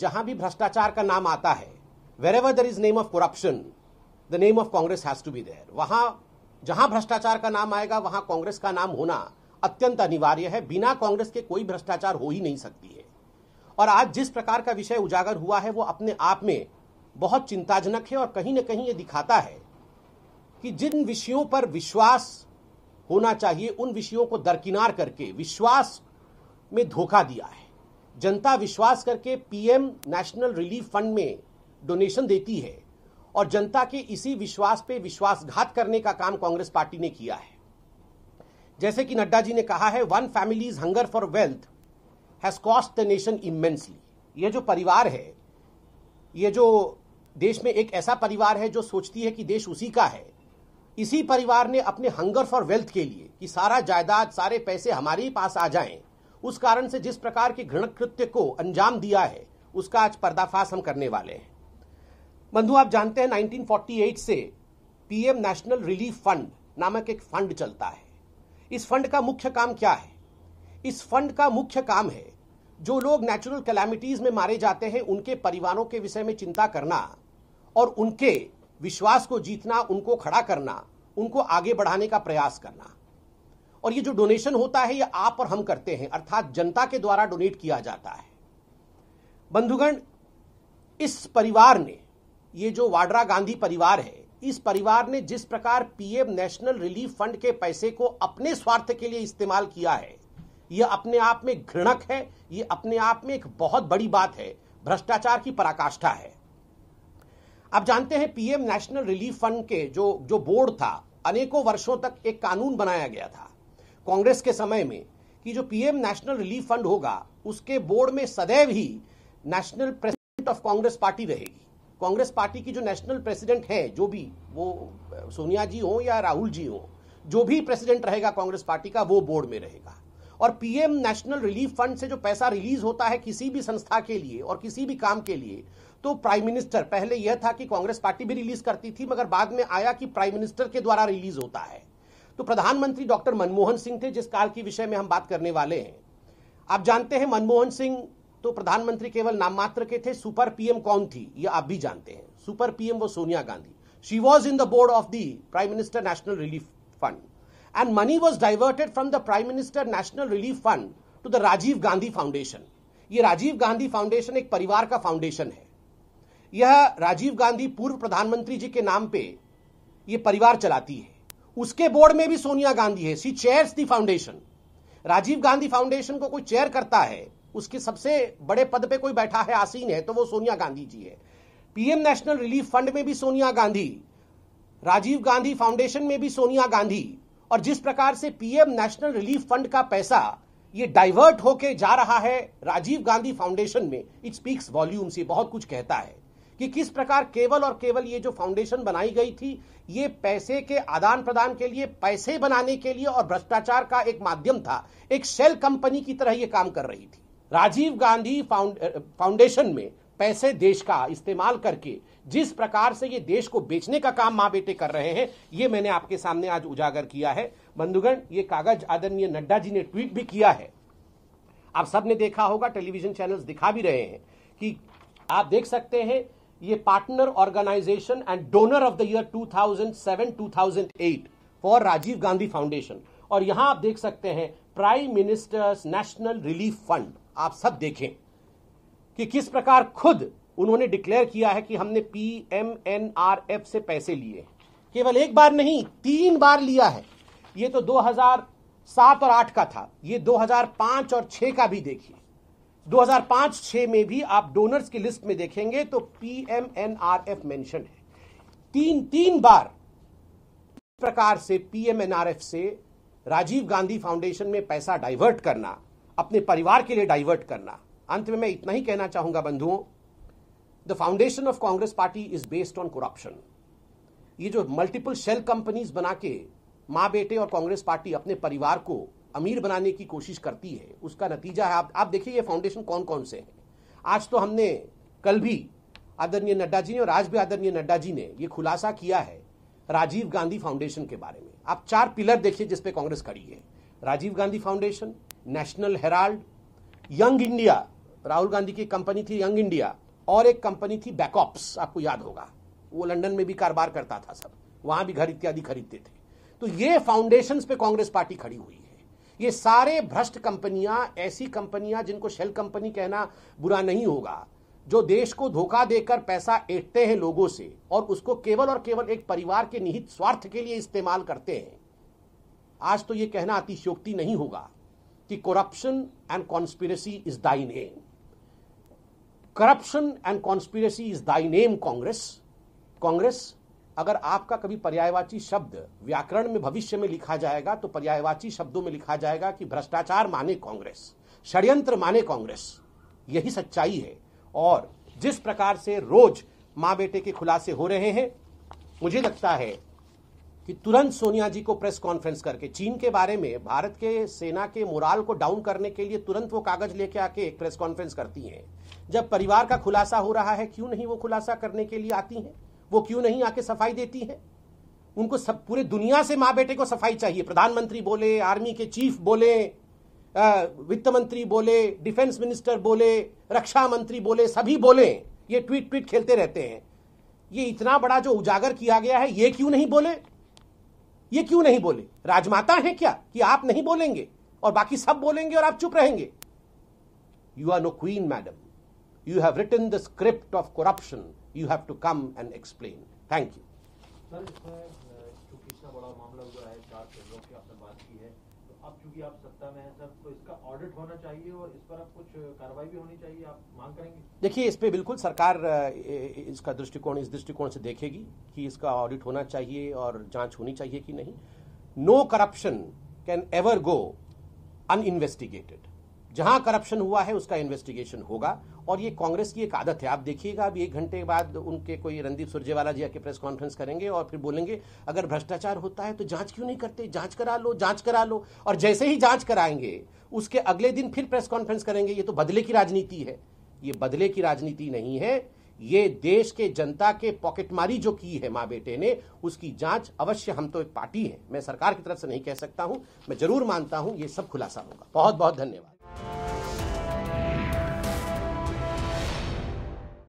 जहां भी भ्रष्टाचार का नाम आता है wherever there is name of corruption the name of Congress has to be there वहां जहां भ्रष्टाचार का नाम आएगा वहां कांग्रेस का नाम होना अत्यंत अनिवार्य है बिना कांग्रेस के कोई भ्रष्टाचार हो ही नहीं सकती है और आज जिस प्रकार का विषय उजागर हुआ है वो अपने आप में बहुत चिंताजनक है और कहीं ना कहीं ये दिखाता है कि जिन विषयों पर विश्वास होना चाहिए उन विषयों को दरकिनार करके विश्वास में धोखा दिया है जनता विश्वास करके पीएम नेशनल रिलीफ फंड में डोनेशन देती है और जनता के इसी विश्वास पे विश्वासघात करने का काम कांग्रेस पार्टी ने किया है जैसे कि नड्डा जी ने कहा है one family's hunger for wealth has cost the nation immensely ये जो परिवार है ये जो देश में एक ऐसा परिवार है जो सोचती है कि देश उसी का है इसी परिवार ने अपने हंगर फॉर वेल्थ के लिए कि सारा जायदाद सारे पैसे हमारे ही पास आ जाएं उस कारण से जिस प्रकार के घृण कृत्य को अंजाम दिया है उसका आज पर्दाफाश हम करने वाले हैं बंधु आप जानते हैं 1948 से पीएम नेशनल रिलीफ फंड नामक एक फंड चलता है इस फंड का मुख्य काम क्या है इस फंड का मुख्य काम है जो लोग नेचुरल कैलामिटीज में मारे जाते हैं उनके परिवारों के विषय में चिंता करना और उनके विश्वास को जीतना उनको खड़ा करना उनको आगे बढ़ाने का प्रयास करना और ये जो डोनेशन होता है ये आप और हम करते हैं अर्थात जनता के द्वारा डोनेट किया जाता है बंधुगण इस परिवार ने ये जो वाड्रा गांधी परिवार है इस परिवार ने जिस प्रकार पीएम नेशनल रिलीफ फंड के पैसे को अपने स्वार्थ के लिए इस्तेमाल किया है यह अपने आप में घृणक है यह अपने आप में एक बहुत बड़ी बात है भ्रष्टाचार की पराकाष्ठा है आप जानते हैं पीएम नेशनल रिलीफ फंड के जो जो बोर्ड था अनेकों वर्षों तक एक कानून बनाया गया था कांग्रेस के समय में कि जो पीएम नेशनल रिलीफ फंड होगा उसके बोर्ड में सदैव ही national president of Congress party रहेगी कांग्रेस पार्टी की जो नेशनल प्रेसिडेंट है जो भी वो सोनिया जी हो या राहुल जी हो जो भी प्रेसिडेंट रहेगा कांग्रेस पार्टी का वो बोर्ड में रहेगा और पीएम नेशनल रिलीफ फंड से जो पैसा रिलीज होता है किसी भी संस्था के लिए और किसी भी काम के लिए तो प्राइम मिनिस्टर पहले यह था कि कांग्रेस पार्टी भी रिलीज करती थी मगर बाद में आया कि प्राइम मिनिस्टर के द्वारा रिलीज होता है तो प्रधानमंत्री डॉक्टर मनमोहन सिंह थे जिस काल के विषय में हम बात करने वाले हैं आप जानते हैं मनमोहन सिंह तो प्रधानमंत्री केवल नाम मात्र के थे सुपर पीएम कौन थी ये आप भी जानते हैं सुपर पीएम वो Sonia Gandhi she was in the board of the prime minister national relief fund and money was diverted from the prime minister national relief fund to the Rajiv Gandhi foundation ये राजीव गांधी फाउंडेशन एक परिवार का फाउंडेशन है यह राजीव गांधी पूर्व प्रधानमंत्री जी के नाम पे ये परिवार चलाती है उसके बोर्ड में भी सोनिया गांधी है she chairs the foundation Rajiv Gandhi foundation को कोई चेयर करता है उसके सबसे बड़े पद पे कोई बैठा है आसीन है तो वो सोनिया गांधी जी है पीएम नेशनल रिलीफ फंड में भी सोनिया गांधी राजीव गांधी फाउंडेशन में भी सोनिया गांधी और जिस प्रकार से पीएम नेशनल रिलीफ फंड का पैसा ये डाइवर्ट होके जा रहा है राजीव गांधी फाउंडेशन में इट स्पीक्स वॉल्यूम से बहुत कुछ कहता है कि किस प्रकार केवल और केवल ये जो फाउंडेशन बनाई गई थी ये पैसे के आदान प्रदान के लिए पैसे बनाने के लिए और भ्रष्टाचार का एक माध्यम था एक शेल कंपनी की तरह ये काम कर रही थी राजीव गांधी फाउंडेशन में पैसे देश का इस्तेमाल करके जिस प्रकार से ये देश को बेचने का काम मां बेटे कर रहे हैं ये मैंने आपके सामने आज उजागर किया है बंधुगण ये कागज आदरणीय नड्डा जी ने ट्वीट भी किया है आप सबने देखा होगा टेलीविजन चैनल्स दिखा भी रहे हैं कि आप देख सकते हैं ये partner organization and donor of the year 2007-2008 for Rajiv Gandhi foundation और यहां आप देख सकते हैं prime minister's national relief fund आप सब देखें कि किस प्रकार खुद उन्होंने डिक्लेयर किया है कि हमने P M N R F से पैसे लिए केवल एक बार नहीं तीन बार लिया है ये तो 2007 और 8 का था ये 2005 और 6 का भी देखिए 2005-6 में भी आप डोनर्स की लिस्ट में देखेंगे तो पीएमएनआरएफ मेंशन है तीन तीन बार प्रकार से पीएमएनआरएफ से राजीव गांधी फाउंडेशन में पैसा डाइवर्ट करना अपने परिवार के लिए डाइवर्ट करना अंत में मैं इतना ही कहना चाहूंगा बंधुओं the foundation of Congress party is based on corruption ये जो मल्टीपल शेल कंपनीज बना के मां बेटे और कांग्रेस पार्टी अपने परिवार को अमीर बनाने की कोशिश करती है उसका नतीजा है आप आप देखिए ये फाउंडेशन कौन कौन से हैं आज तो हमने कल भी आदरणीय नड्डा जी ने और आज भी आदरणीय नड्डा जी ने ये खुलासा किया है राजीव गांधी फाउंडेशन के बारे में आप चार पिलर देखिए जिसपे कांग्रेस खड़ी है Rajiv Gandhi foundation national herald young India Rahul Gandhi की कंपनी थी यंग इंडिया और एक कंपनी थी बैकऑप्स आपको याद होगा वो लंदन में भी कारोबार करता था सब वहां भी घर इत्यादि खरीदते थे तो ये फाउंडेशन पे कांग्रेस पार्टी खड़ी हुई है ये सारे भ्रष्ट कंपनियां ऐसी कंपनियां जिनको शेल कंपनी कहना बुरा नहीं होगा जो देश को धोखा देकर पैसा ऐटते हैं लोगों से और उसको केवल और केवल एक परिवार के निहित स्वार्थ के लिए इस्तेमाल करते हैं आज तो ये कहना अतिशोक्ति नहीं होगा कि corruption and conspiracy is thy name corruption and conspiracy is thy name Congress Congress अगर आपका कभी पर्यायवाची शब्द व्याकरण में भविष्य में लिखा जाएगा तो पर्यायवाची शब्दों में लिखा जाएगा कि भ्रष्टाचार माने कांग्रेस षड्यंत्र माने कांग्रेस यही सच्चाई है और जिस प्रकार से रोज मां बेटे के खुलासे हो रहे हैं मुझे लगता है कि तुरंत सोनिया जी को प्रेस कॉन्फ्रेंस करके चीन के बारे में भारत के सेना के मुराल को डाउन करने के लिए तुरंत वो कागज लेके आके एक प्रेस कॉन्फ्रेंस करती हैं जब परिवार का खुलासा हो रहा है क्यों नहीं वो खुलासा करने के लिए आती हैं वो क्यों नहीं आके सफाई देती है उनको सब पूरे दुनिया से माँ बेटे को सफाई चाहिए प्रधानमंत्री बोले आर्मी के चीफ बोले वित्त मंत्री बोले डिफेंस मिनिस्टर बोले रक्षा मंत्री बोले सभी बोले ये ट्वीट ट्वीट खेलते रहते हैं ये इतना बड़ा जो उजागर किया गया है ये क्यों नहीं बोले ये क्यों नहीं बोले राजमाता है क्या कि आप नहीं बोलेंगे और बाकी सब बोलेंगे और आप चुप रहेंगे you are no queen madam you have written the script of corruption you have to come and explain thank you इस पर तो तो देखिए इस पर बिल्कुल सरकार इसका दृष्टिकोण इस दृष्टिकोण से देखेगी कि इसका ऑडिट होना चाहिए और जांच होनी चाहिए कि नहीं no corruption can ever go uninvestigated जहां करप्शन हुआ है उसका इन्वेस्टिगेशन होगा और ये कांग्रेस की एक आदत है आप देखिएगा अभी एक घंटे बाद उनके कोई रणदीप सुरजेवाला जी आके प्रेस कॉन्फ्रेंस करेंगे और फिर बोलेंगे अगर भ्रष्टाचार होता है तो जांच क्यों नहीं करते जांच करा लो जांच करा लो और जैसे ही जांच कराएंगे उसके अगले दिन फिर प्रेस कॉन्फ्रेंस करेंगे ये तो बदले की राजनीति है ये बदले की राजनीति नहीं है ये देश के जनता के पॉकेटमारी जो की है मां बेटे ने उसकी जांच अवश्य हम तो एक पार्टी है मैं सरकार की तरफ से नहीं कह सकता हूं मैं जरूर मानता हूं ये सब खुलासा होगा बहुत बहुत धन्यवाद